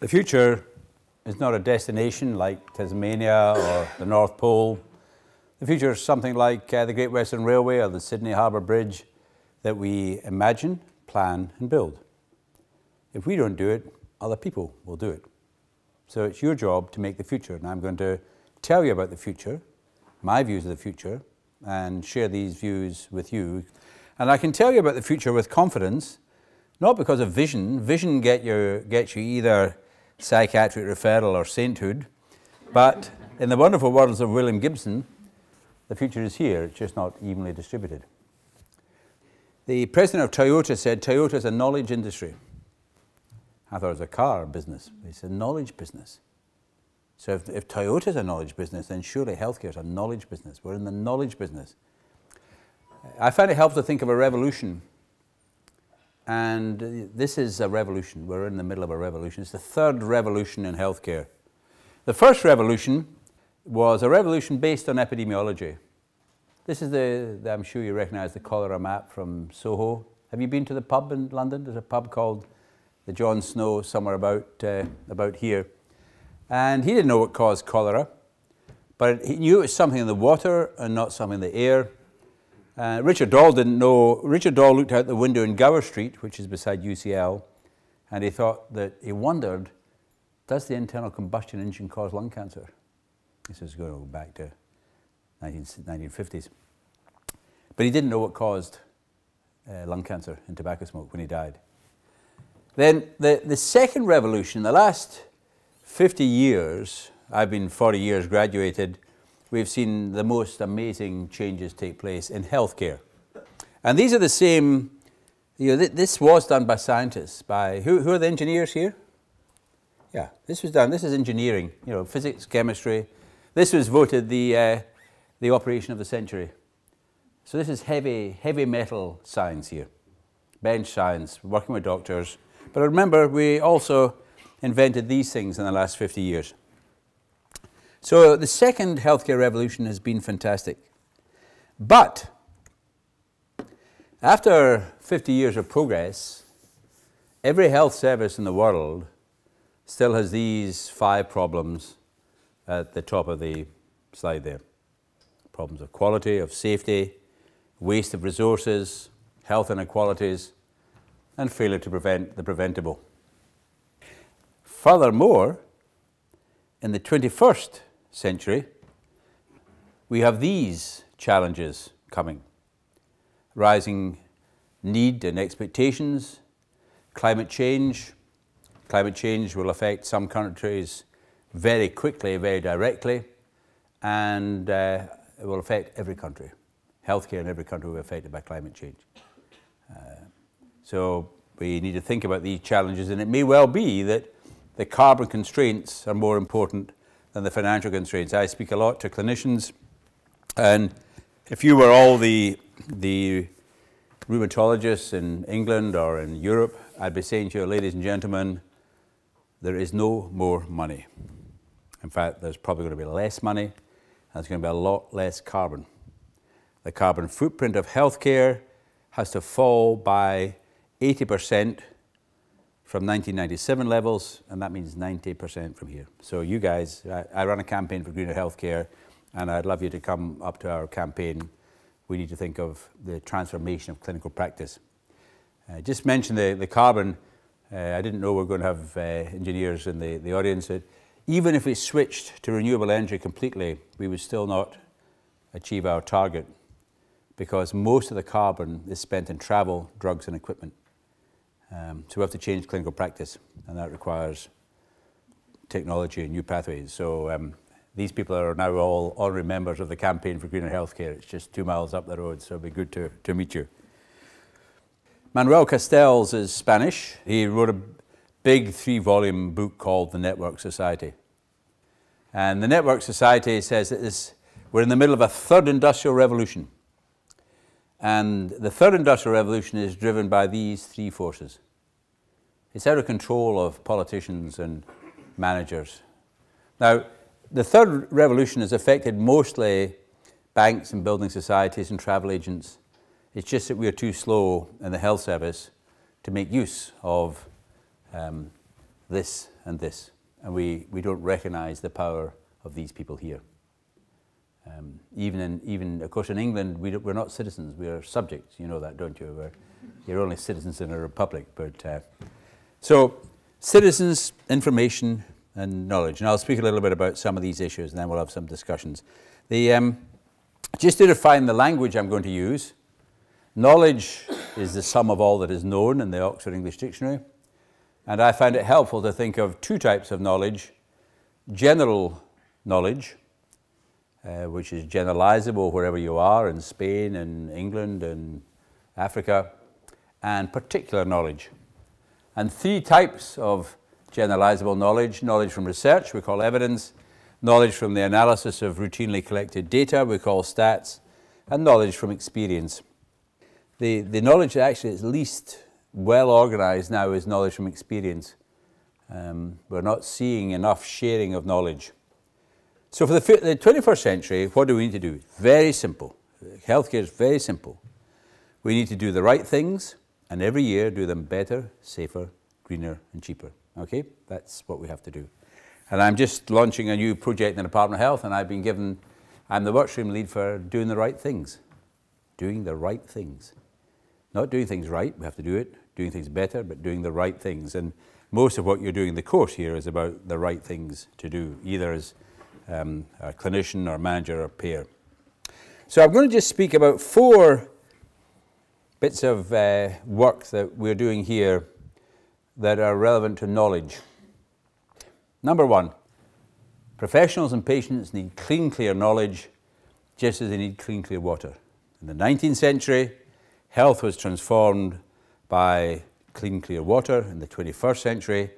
The future is not a destination like Tasmania or the North Pole. The future is something like uh, the Great Western Railway or the Sydney Harbour Bridge that we imagine, plan, and build. If we don't do it, other people will do it. So it's your job to make the future, and I'm going to tell you about the future, my views of the future, and share these views with you. And I can tell you about the future with confidence, not because of vision. Vision get gets you either psychiatric referral or sainthood. But in the wonderful words of William Gibson, the future is here, it's just not evenly distributed. The president of Toyota said, Toyota is a knowledge industry. I thought it was a car business. It's a knowledge business. So if, if is a knowledge business, then surely healthcare is a knowledge business. We're in the knowledge business. I find it helps to think of a revolution and this is a revolution. We're in the middle of a revolution. It's the third revolution in healthcare. The first revolution was a revolution based on epidemiology. This is the, the I'm sure you recognize the cholera map from Soho. Have you been to the pub in London? There's a pub called the John Snow somewhere about, uh, about here. And he didn't know what caused cholera, but he knew it was something in the water and not something in the air. Uh, Richard Doll didn't know. Richard Doll looked out the window in Gower Street, which is beside UCL, and he thought that he wondered, does the internal combustion engine cause lung cancer? This is going back to 1950s. But he didn't know what caused uh, lung cancer and tobacco smoke when he died. Then the, the second revolution, the last 50 years, I've been 40 years graduated, we've seen the most amazing changes take place in healthcare. And these are the same, you know, th this was done by scientists, by, who, who are the engineers here? Yeah, this was done, this is engineering, you know, physics, chemistry. This was voted the, uh, the operation of the century. So this is heavy, heavy metal science here, bench science, working with doctors. But remember, we also invented these things in the last 50 years. So the second healthcare revolution has been fantastic. But after 50 years of progress, every health service in the world still has these five problems at the top of the slide there. Problems of quality, of safety, waste of resources, health inequalities, and failure to prevent the preventable. Furthermore, in the 21st century, we have these challenges coming. Rising need and expectations, climate change. Climate change will affect some countries very quickly, very directly, and uh, it will affect every country. Healthcare in every country will be affected by climate change. Uh, so we need to think about these challenges, and it may well be that the carbon constraints are more important and the financial constraints. I speak a lot to clinicians, and if you were all the, the rheumatologists in England or in Europe, I'd be saying to you, ladies and gentlemen, there is no more money. In fact, there's probably going to be less money, and there's going to be a lot less carbon. The carbon footprint of healthcare has to fall by 80% from 1997 levels, and that means 90% from here. So you guys, I, I, run a campaign for greener healthcare, and I'd love you to come up to our campaign. We need to think of the transformation of clinical practice. Uh, just mention the, the carbon. Uh, I didn't know we are going to have uh, engineers in the, the audience. Even if we switched to renewable energy completely, we would still not achieve our target because most of the carbon is spent in travel, drugs and equipment. Um, so we have to change clinical practice, and that requires technology and new pathways. So um, these people are now all honorary members of the Campaign for Greener Healthcare. It's just two miles up the road, so it'd be good to, to meet you. Manuel Castells is Spanish. He wrote a big three-volume book called The Network Society. And the Network Society says that this, we're in the middle of a third industrial revolution. And the third industrial revolution is driven by these three forces. It's out of control of politicians and managers. Now, the third revolution has affected mostly banks and building societies and travel agents. It's just that we are too slow in the health service to make use of um, this and this. And we, we don't recognize the power of these people here. Um, even in, even of course in England we are not citizens we are subjects you know that don't you we're, you're only citizens in a republic but uh, so citizens information and knowledge and I'll speak a little bit about some of these issues and then we'll have some discussions the um, just to define the language I'm going to use knowledge is the sum of all that is known in the Oxford English Dictionary and I find it helpful to think of two types of knowledge general knowledge uh, which is generalizable wherever you are in Spain and England and Africa, and particular knowledge. And three types of generalizable knowledge knowledge from research, we call evidence, knowledge from the analysis of routinely collected data, we call stats, and knowledge from experience. The, the knowledge that actually is least well organized now is knowledge from experience. Um, we're not seeing enough sharing of knowledge. So for the, the 21st century, what do we need to do? Very simple. Healthcare is very simple. We need to do the right things and every year do them better, safer, greener and cheaper. Okay? That's what we have to do. And I'm just launching a new project in the Department of Health and I've been given, I'm the workstream lead for doing the right things. Doing the right things. Not doing things right, we have to do it, doing things better, but doing the right things. And most of what you're doing in the course here is about the right things to do, either as um, our clinician, our manager, or peer. So I'm going to just speak about four bits of uh, work that we're doing here that are relevant to knowledge. Number one, professionals and patients need clean, clear knowledge just as they need clean, clear water. In the 19th century, health was transformed by clean, clear water. In the 21st century,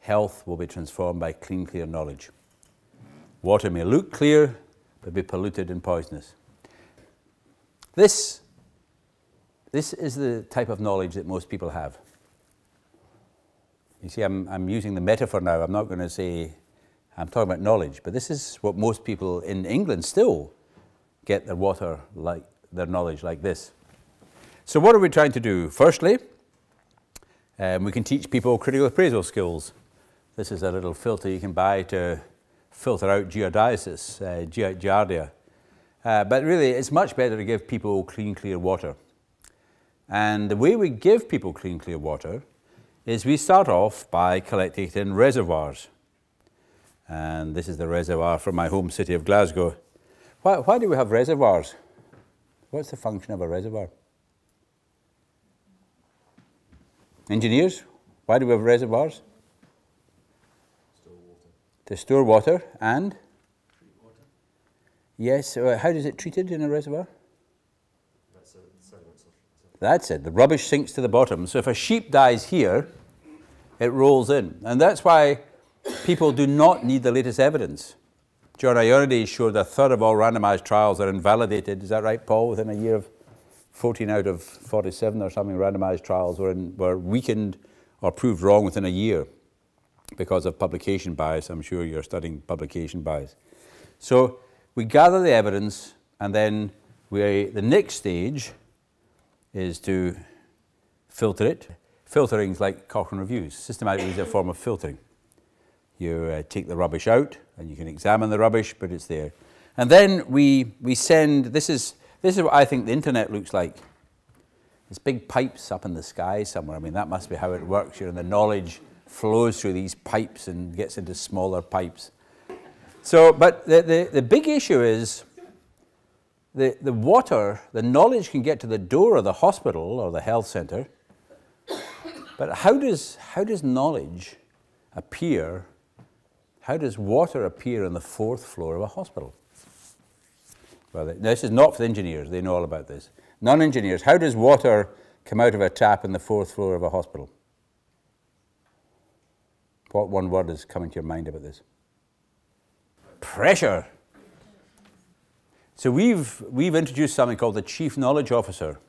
health will be transformed by clean, clear knowledge. Water may look clear, but be polluted and poisonous. This, this is the type of knowledge that most people have. You see, I'm, I'm using the metaphor now. I'm not going to say I'm talking about knowledge, but this is what most people in England still get their water like their knowledge like this. So, what are we trying to do? Firstly, um, we can teach people critical appraisal skills. This is a little filter you can buy to filter out geodiasis, uh, giardia. Uh, but really, it's much better to give people clean, clear water. And the way we give people clean, clear water is we start off by collecting it in reservoirs. And this is the reservoir from my home city of Glasgow. Why, why do we have reservoirs? What's the function of a reservoir? Engineers, why do we have reservoirs? to store water and? Yes, uh, how is it treated in a reservoir? That's, it, the rubbish sinks to the bottom. So if a sheep dies here, it rolls in. And that's why people do not need the latest evidence. John Ioannidis showed a third of all randomized trials are invalidated. Is that right, Paul? Within a year of 14 out of 47 or something randomized trials were, in, were weakened or proved wrong within a year because of publication bias. I'm sure you're studying publication bias. So we gather the evidence, and then we, the next stage is to filter it. Filtering is like Cochrane reviews. Systematic reviews are a form of filtering. You uh, take the rubbish out, and you can examine the rubbish, but it's there. And then we, we send, this is, this is what I think the internet looks like. There's big pipes up in the sky somewhere. I mean, that must be how it works. You're in the knowledge flows through these pipes and gets into smaller pipes. So, but the, the, the big issue is the, the water, the knowledge can get to the door of the hospital or the health center, but how does, how does knowledge appear? How does water appear on the fourth floor of a hospital? Well, this is not for the engineers, they know all about this. Non engineers, how does water come out of a tap in the fourth floor of a hospital? What one word is coming to your mind about this? Pressure. So we've, we've introduced something called the Chief Knowledge Officer.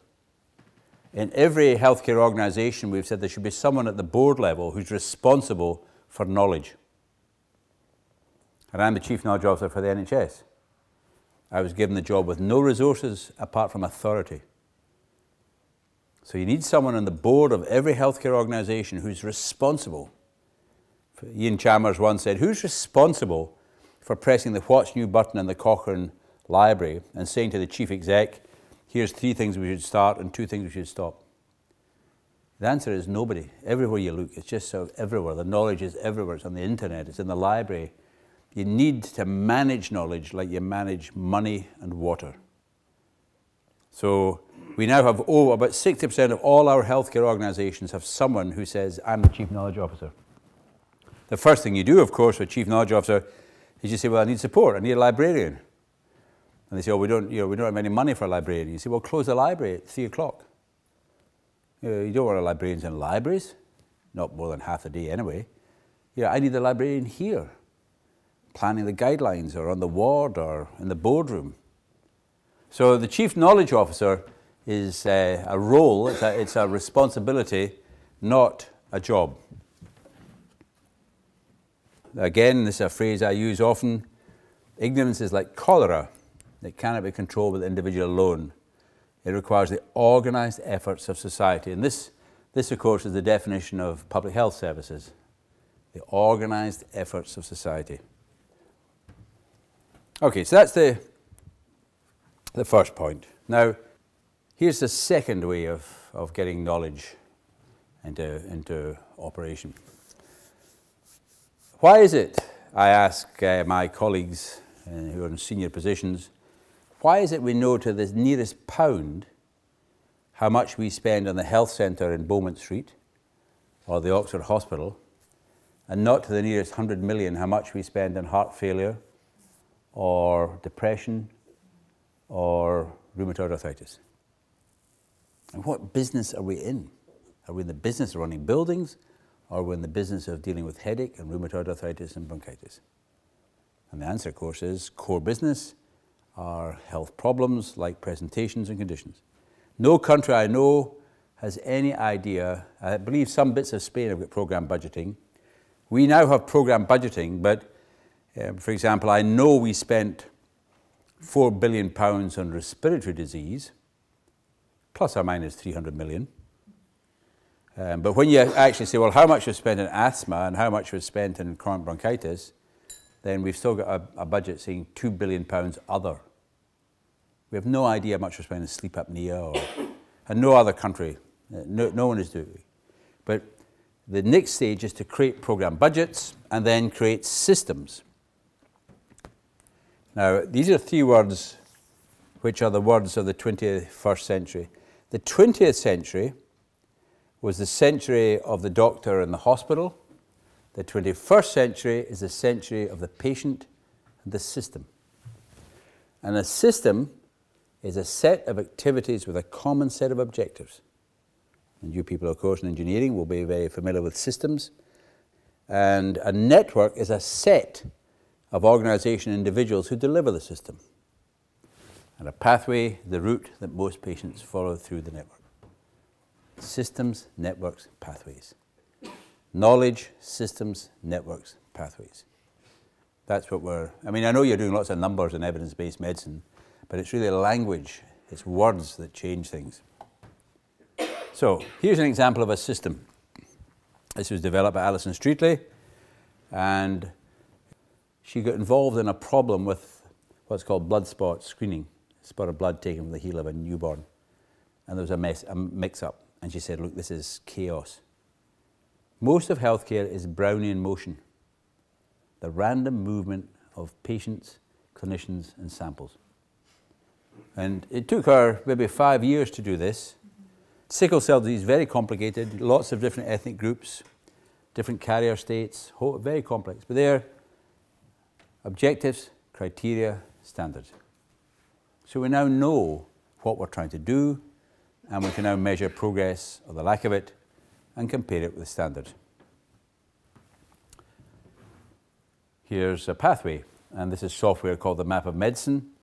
In every healthcare organisation, we've said there should be someone at the board level who's responsible for knowledge. And I'm the Chief Knowledge Officer for the NHS. I was given the job with no resources apart from authority. So you need someone on the board of every healthcare organisation who's responsible Ian Chalmers once said, Who's responsible for pressing the What's New button in the Cochrane Library and saying to the chief exec, Here's three things we should start and two things we should stop? The answer is nobody. Everywhere you look, it's just sort of everywhere. The knowledge is everywhere. It's on the internet, it's in the library. You need to manage knowledge like you manage money and water. So we now have over oh, about 60% of all our healthcare organizations have someone who says, I'm the chief knowledge officer. The first thing you do, of course, with chief knowledge officer is you say, well, I need support. I need a librarian. And they say, oh, we don't, you know, we don't have any money for a librarian. You say, well, close the library at 3 o'clock. You, know, you don't want librarians in libraries, not more than half a day anyway. You know, I need a librarian here, planning the guidelines or on the ward or in the boardroom. So the chief knowledge officer is uh, a role, it's a, it's a responsibility, not a job. Again, this is a phrase I use often. Ignorance is like cholera. It cannot be controlled by the individual alone. It requires the organised efforts of society. And this, this, of course, is the definition of public health services. The organised efforts of society. Okay, so that's the, the first point. Now, here's the second way of, of getting knowledge into, into operation. Why is it, I ask uh, my colleagues uh, who are in senior positions, why is it we know to the nearest pound how much we spend on the health centre in Beaumont Street or the Oxford Hospital, and not to the nearest 100 million how much we spend on heart failure or depression or rheumatoid arthritis? And what business are we in? Are we in the business of running buildings? or we're in the business of dealing with headache and rheumatoid arthritis and bronchitis? And the answer, of course, is core business are health problems like presentations and conditions. No country I know has any idea. I believe some bits of Spain have got program budgeting. We now have program budgeting, but um, for example, I know we spent £4 billion on respiratory disease, plus or minus 300 million. Um, but when you actually say, well, how much was spent in asthma and how much was spent in chronic bronchitis, then we've still got a, a budget saying £2 billion other. We have no idea how much we're spending in sleep apnea or, and no other country, uh, no, no one is doing it. But the next stage is to create program budgets and then create systems. Now, these are three words which are the words of the 21st century. The 20th century was the century of the doctor and the hospital. The 21st century is the century of the patient and the system. And a system is a set of activities with a common set of objectives. And you people, of course, in engineering will be very familiar with systems. And a network is a set of organization individuals who deliver the system. And a pathway, the route that most patients follow through the network systems, networks, pathways. Knowledge, systems, networks, pathways. That's what we're, I mean, I know you're doing lots of numbers in evidence based medicine, but it's really language, it's words that change things. So here's an example of a system. This was developed by Alison Streetley, and she got involved in a problem with what's called blood spot screening, spot of blood taken from the heel of a newborn. And there was a, mess, a mix up. And she said, Look, this is chaos. Most of healthcare is Brownian motion, the random movement of patients, clinicians, and samples. And it took her maybe five years to do this. Sickle cell disease, very complicated, lots of different ethnic groups, different carrier states, very complex. But there, objectives, criteria, standards. So we now know what we're trying to do, and we can now measure progress or the lack of it and compare it with the standard. Here's a pathway, and this is software called the Map of Medicine.